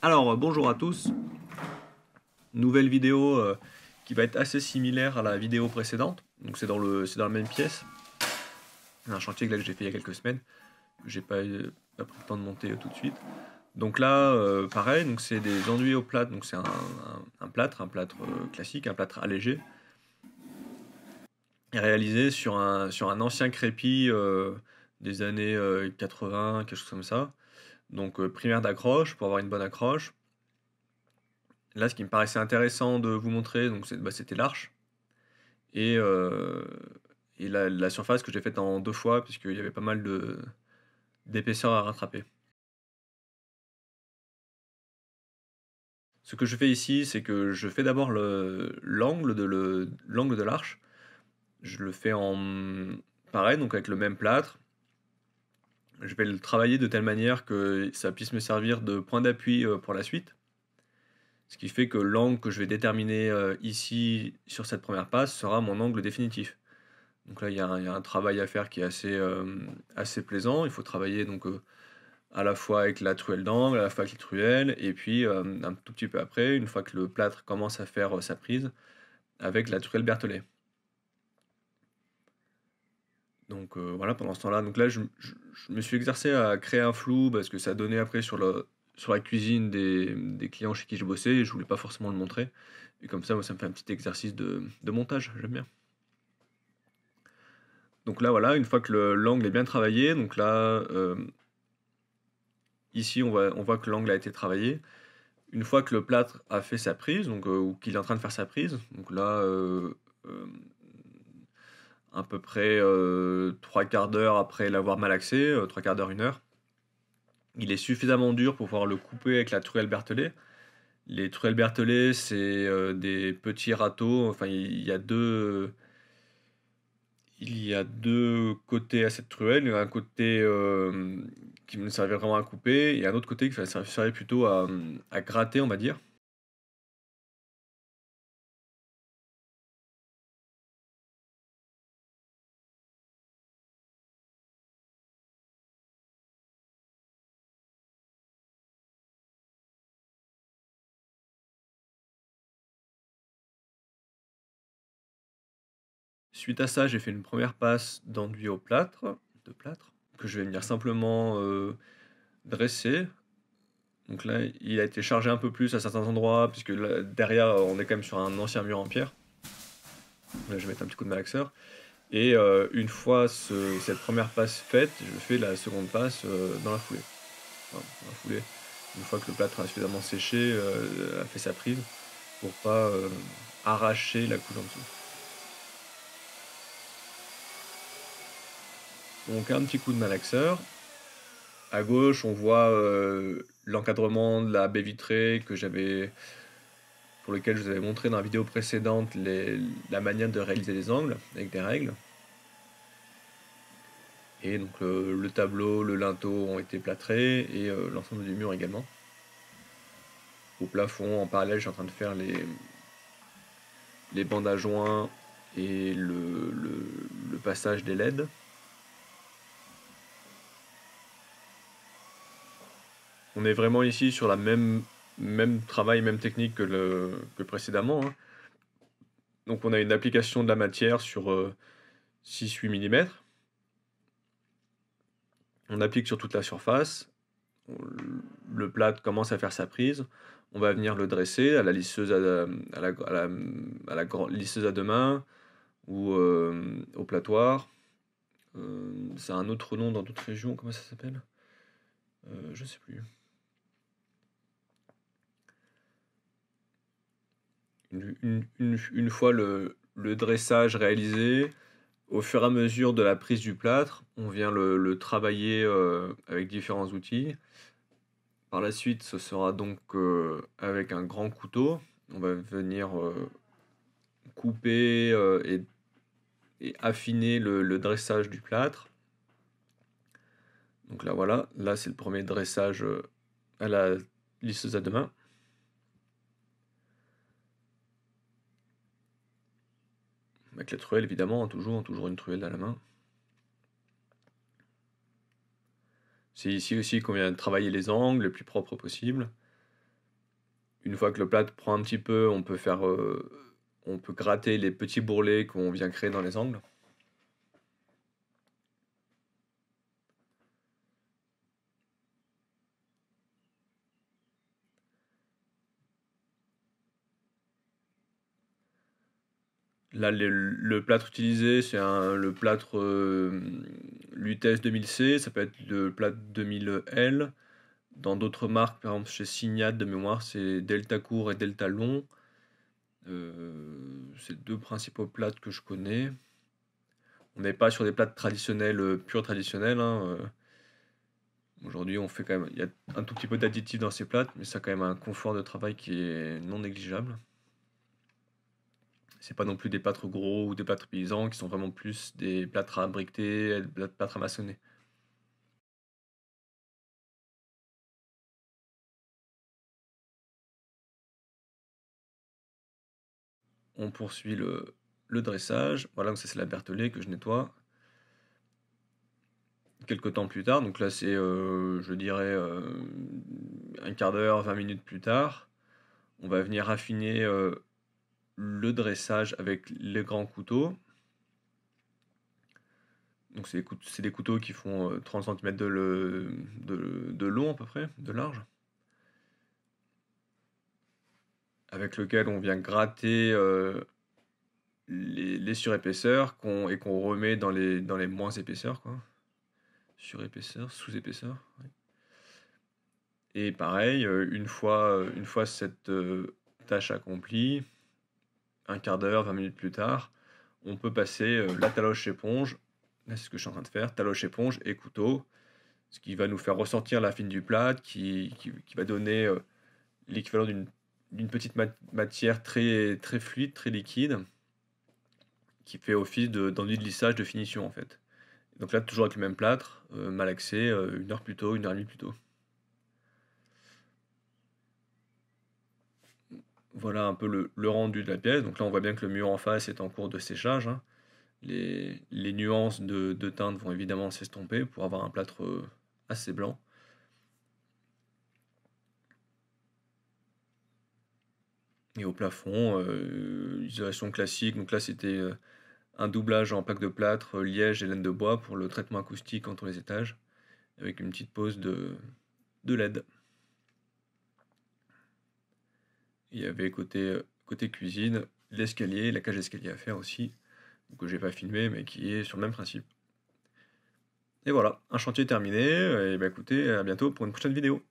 Alors euh, bonjour à tous, nouvelle vidéo euh, qui va être assez similaire à la vidéo précédente, donc c'est dans, le, dans la même pièce, un chantier que, j'ai fait il y a quelques semaines, j'ai pas, eu, le temps de monter euh, tout de suite. Donc là, pareil, donc c'est des enduits au plâtre, donc c'est un, plâtre, un plâtre classique, un plâtre allégé, réalisé sur un, sur un ancien crépi des années 80, quelque chose comme ça, donc euh, primaire d'accroche pour avoir une bonne accroche. Là, ce qui me paraissait intéressant de vous montrer, bah, c'était l'arche. Et, euh, la, surface que j'ai faite en deux fois, puisqu'il y avait pas mal d'épaisseur à rattraper. Ce que je fais ici, c'est que je fais d'abord l'angle de l'arche. Je le fais en pareil, donc avec le même plâtre je vais le travailler de telle manière que ça puisse me servir de point d'appui euh, pour la suite. Ce qui fait que l'angle que je vais déterminer euh, ici sur cette première passe sera mon angle définitif. Donc là, il y, a un, travail à faire qui est assez, euh, assez plaisant. Il faut travailler donc à la fois avec la truelle d'angle, à la fois avec la truelle, et puis un tout petit peu après, une fois que le plâtre commence à faire sa prise, avec la truelle Berthelet. Donc euh, voilà, pendant ce temps-là, donc là, je, me suis exercé à créer un flou parce que ça donnait après sur, la, sur la cuisine des, clients chez qui je bossais et je voulais pas forcément le montrer. Et comme ça, moi, ça me fait un petit exercice de, montage, j'aime bien. Donc là, voilà, une fois que l'angle est bien travaillé, donc là, euh, ici, on, va, on voit que l'angle a été travaillé. Une fois que le plâtre a fait sa prise, donc, euh, ou qu'il est en train de faire sa prise, donc là, à peu près euh, trois quarts d'heure après l'avoir malaxé, euh, trois quarts d'heure, une heure. Il est suffisamment dur pour pouvoir le couper avec la truelle berthelet. Les truelles berthelet, c'est euh, des petits râteaux. Enfin, il y a deux il y a deux côtés à cette truelle. Il y a un côté qui me servait vraiment à couper et un autre côté qui servait plutôt à gratter, on va dire. Suite à ça, j'ai fait une première passe d'enduit au plâtre, de plâtre, que je vais venir simplement euh, dresser. Donc là, il a été chargé un peu plus à certains endroits, puisque derrière, on est quand même sur un ancien mur en pierre. Là, je vais mettre un petit coup de malaxeur. Et euh, une fois cette première passe faite, je fais la seconde passe euh, dans la foulée. dans la foulée. Une fois que le plâtre a suffisamment séché, a fait sa prise pour pas arracher la couche en dessous. Donc un petit coup de malaxeur. À gauche, on voit euh, l'encadrement de la baie vitrée que j'avais pour lequel je vous avais montré dans la vidéo précédente la manière de réaliser les angles avec des règles. Et donc euh, le tableau, le linteau ont été plâtrés et euh, l'ensemble du mur également. Au plafond, en parallèle, je suis en train de faire les, les bandes à joints et le passage des LED. on est vraiment ici sur la même, même travail, même technique que, précédemment. Hein. Donc on a une application de la matière sur 6-8 euh, mm. On applique sur toute la surface. Le plat commence à faire sa prise. On va venir le dresser à la lisseuse à, la, lisseuse à deux mains ou euh, au platoir. Euh, c'est ça un autre nom dans d'autres régions, comment ça s'appelle Je ne sais plus. une, fois le, dressage réalisé, au fur et à mesure de la prise du plâtre, on vient le, travailler euh, avec différents outils. Par la suite, ce sera donc euh, avec un grand couteau. On va venir euh, couper et, affiner le, le, dressage du plâtre. Donc là, voilà. Là, c'est le premier dressage à la lisseuse à deux Avec la truelle, évidemment, hein, toujours, toujours une truelle à la main. C'est ici aussi qu'on vient travailler les angles le plus propre possible. Une fois que le plat prend un petit peu, on peut faire, euh, on peut gratter les petits bourrelets qu'on vient créer dans les angles. Là, le, plâtre utilisé, c'est le plâtre euh, 2000C, ça peut être le plâtre 2000L. Dans d'autres marques, par exemple chez Signat de mémoire, c'est Delta court et Delta long. Euh, c'est deux principaux plâtres que je connais. On n'est pas sur des plâtres traditionnels, euh, purs traditionnels. Hein, euh. Aujourd'hui, on fait quand même, il y a un tout petit peu d'additifs dans ces plâtres, mais ça a quand même un confort de travail qui est non négligeable c'est pas non plus des plâtres gros ou des plâtres paysans qui sont vraiment plus des plâtres à briqueter, euh, des plâtres à maçonner. On poursuit le, le dressage. Voilà, donc ça c'est la bertelet que je nettoie. Quelques temps plus tard, donc là c'est, euh, je dirais, euh, un quart d'heure, vingt minutes plus tard, on va venir affiner le dressage avec les grands couteaux. Donc c'est des, couteaux qui font 30 euh, cm de, long à peu près, de large. Avec lequel on vient gratter euh, les, surépaisseurs et qu'on remet dans les, dans les moins épaisseurs. Quoi. sous-épaisseur. Et pareil, euh, une fois, une fois cette tâche accomplie, un quart d'heure, 20 minutes plus tard, on peut passer euh, la taloche éponge, là c'est ce que je suis en train de faire, taloche éponge et couteau, ce qui va nous faire ressortir la fine du plat, qui, va donner euh, l'équivalent d'une, petite matière très, très fluide, très liquide, qui fait office de, d'enduit de, lissage, de finition en fait. Donc là, toujours avec le même plâtre, euh, malaxé, une heure plus tôt, une heure et demie plus tôt. voilà un peu le, rendu de la pièce. Donc là, on voit bien que le mur en face est en cours de séchage. Hein. Les, nuances de, de, teinte vont évidemment s'estomper pour avoir un plâtre euh, assez blanc. Et au plafond, euh, isolation classique. Donc là, c'était euh, un doublage en plaque de plâtre, liège et laine de bois pour le traitement acoustique entre les étages, avec une petite pose de, de LED. Il y avait euh, côté, cuisine, l'escalier, la cage d'escalier à faire aussi, que j'ai pas filmé, mais qui est sur le même principe. Et voilà, un chantier terminé, et bah écoutez, à bientôt pour une prochaine vidéo.